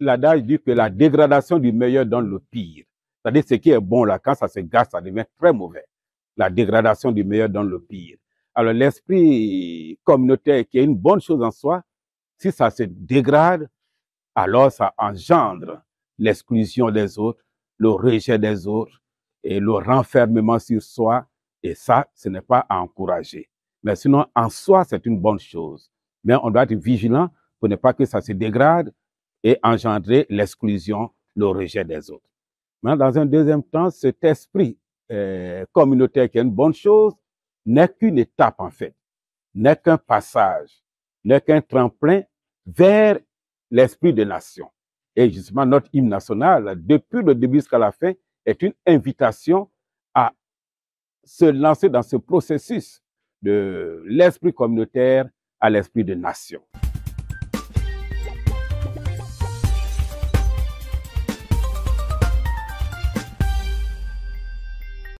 l'adage dit que la mm. dégradation du meilleur donne le pire. C'est-à-dire ce qui est bon là, quand ça se gâte, ça devient très mauvais. La dégradation du meilleur donne le pire. Alors l'esprit communautaire qui est une bonne chose en soi, si ça se dégrade, alors ça engendre l'exclusion des autres, le rejet des autres et le renfermement sur soi. Et ça, ce n'est pas à encourager. Mais sinon, en soi, c'est une bonne chose. Mais on doit être vigilant pour ne pas que ça se dégrade et engendrer l'exclusion, le rejet des autres. Mais dans un deuxième temps, cet esprit euh, communautaire qui est une bonne chose n'est qu'une étape en fait, n'est qu'un passage, n'est qu'un tremplin vers l'esprit de nation. Et justement, notre hymne national, depuis le début jusqu'à la fin, est une invitation à se lancer dans ce processus de l'esprit communautaire à l'esprit de nation.